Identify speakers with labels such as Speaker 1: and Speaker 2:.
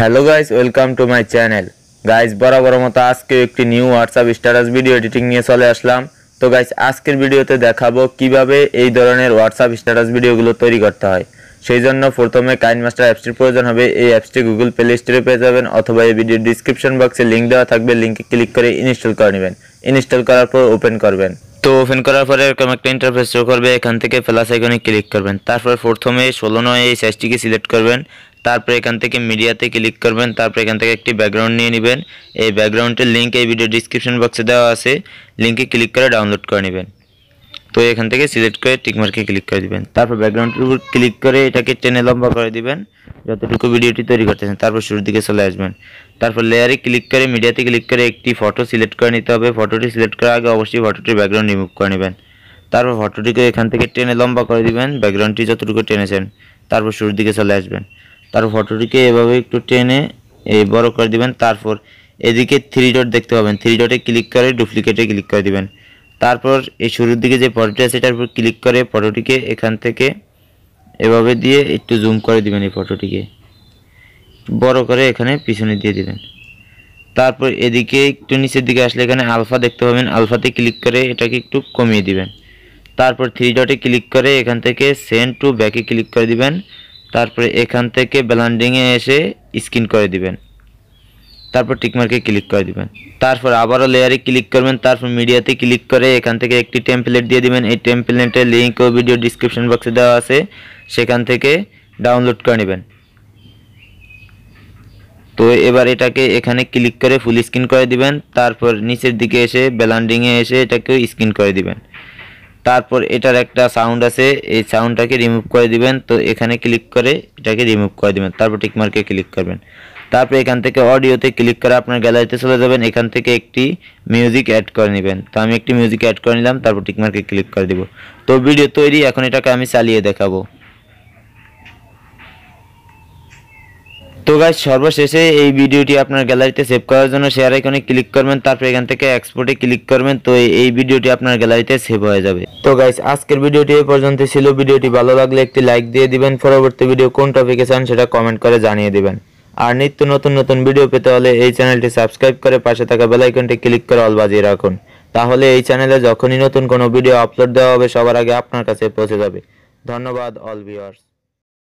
Speaker 1: hello guys welcome to my channel guys বরাবর মতো আজকে একটি new WhatsApp status video editing নিয়ে চলে আসলাম তো গাইস আজকের ভিডিওতে দেখাবো কিভাবে এই ধরনের হোয়াটসঅ্যাপ স্ট্যাটাস ভিডিওগুলো তৈরি করতে হয় সেই জন্য প্রথমে কাইন মাস্টার অ্যাপসটির প্রয়োজন হবে এই অ্যাপসটি গুগল প্লে স্টোরে পেয়ে যাবেন অথবা এই ভিডিও ডিসক্রিপশন বক্সে লিঙ্ক দেওয়া থাকবে লিঙ্কে ক্লিক করে ইনস্টল করে নেবেন ইনস্টল করার পর ওপেন করবেন তো ওপেন করার পরে এরকম একটা ইন্টারফেস শো করবে এখান থেকে প্লাস আইকনে ক্লিক করবেন তারপর প্রথমে ষোলো নয় এই সাইজটিকে সিলেক্ট করবেন তারপর এখান থেকে মিডিয়াতে ক্লিক করবেন তারপর এখান থেকে একটি ব্যাকগ্রাউন্ড নিয়ে নেবেন এই ব্যাকগ্রাউন্ডের লিঙ্ক এই ভিডিও ডিসক্রিপশন বক্সে দেওয়া আছে লিঙ্কে ক্লিক করে ডাউনলোড করে নেবেন তো এখান থেকে সিলেক্ট করে টিকমার্কে ক্লিক করে দিবেন তারপর ব্যাকগ্রাউন্ডের উপর ক্লিক করে এটাকে টেনে লম্বা করে দিবেন যতটুকু ভিডিওটি তৈরি করতেছেন তারপর শুরুর দিকে চলে আসবেন তারপর লেয়ারে ক্লিক করে মিডিয়াতে ক্লিক করে একটি ফটো সিলেক্ট করে নিতে হবে ফটোটি সিলেক্ট করার আগে অবশ্যই ফটোটির ব্যাকগ্রাউন্ড রিমুভ করে নেবেন তারপর ফটোটিকে এখান থেকে টেনে লম্বা করে দিবেন ব্যাকগ্রাউন্ডটি যতটুকু টেনেছেন তারপর শুরুর দিকে চলে আসবেন তারপর ফটোটিকে এভাবে একটু টেনে এই বড় করে দিবেন তারপর এদিকে থ্রি ডট দেখতে পাবেন থ্রি ডটে ক্লিক করে ডুপ্লিকেটে ক্লিক করে দিবেন তারপর এই শুরুর দিকে যে ফটোটি আছে এটার উপর ক্লিক করে ফটোটিকে এখান থেকে এভাবে দিয়ে একটু জুম করে দিবেন এই ফটোটিকে বড় করে এখানে পিছনে দিয়ে দিবেন তারপর এদিকে একটু নিচের দিকে আসলে এখানে আলফা দেখতে পাবেন আলফাতে ক্লিক করে এটাকে একটু কমিয়ে দিবেন তারপর থ্রি ডটে ক্লিক করে এখান থেকে সেন্ড টু ব্যাকে ক্লিক করে দিবেন তারপরে এখান থেকে ব্লান্ডিংয়ে এসে স্ক্রিন করে দিবেন তারপর টিকমার্কে ক্লিক করে দিবেন তারপর আবারও লেয়ারে ক্লিক করবেন তারপর মিডিয়াতে ক্লিক করে এখান থেকে একটি টেমপ্লেট দিয়ে দিবেন এই টেমপ্লেটের লিঙ্ক ও ভিডিও ডিসক্রিপশন বক্সে দেওয়া আছে সেখান থেকে ডাউনলোড করে নেবেন তো এবার এটাকে এখানে ক্লিক করে ফুল স্ক্রিন করে দিবেন তারপর নিচের দিকে এসে বেলান্ডিংয়ে এসে এটাকে স্ক্রিন করে দিবেন তারপর এটার একটা সাউন্ড আছে এই সাউন্ডটাকে রিমুভ করে দিবেন তো এখানে ক্লিক করে এটাকে রিমুভ করে দিবেন তারপর টিকমার্কে ক্লিক করবেন তারপরে এখান থেকে অডিওতে ক্লিক করে আপনার গ্যালারিতে চলে যাবেন এখান থেকে একটি মিউজিক অ্যাড করে নেবেন তো আমি একটি মিউজিক অ্যাড করে নিলাম তারপর টিকমার্কে ক্লিক করে দিব তো ভিডিও তৈরি এখন এটাকে আমি চালিয়ে দেখাবো তো গাছ সর্বশেষে এই ভিডিওটি আপনার গ্যালারিতে সেভ করার জন্য শেয়ার আইকনে ক্লিক করবেন তারপর এখান থেকে এক্সপোর্টে ক্লিক করবেন তো এই ভিডিওটি আপনার গ্যালারিতে সেভ হয়ে যাবে তো গাইস আজকের ভিডিওটি এ পর্যন্ত ছিল ভিডিওটি ভালো লাগলে একটি লাইক দিয়ে দিবেন পরবর্তী ভিডিও কোন টপিকে চান সেটা কমেন্ট করে জানিয়ে দিবেন আর নিত্য নতুন নতুন ভিডিও পেতে হলে এই চ্যানেলটি সাবস্ক্রাইব করে পাশে থাকা বেলাইকনটি ক্লিক করে অল বাজিয়ে রাখুন তাহলে এই চ্যানেলে যখনই নতুন কোনো ভিডিও আপলোড দেওয়া হবে সবার আগে আপনার কাছে পৌঁছে যাবে ধন্যবাদ অল ভিউয়ার্স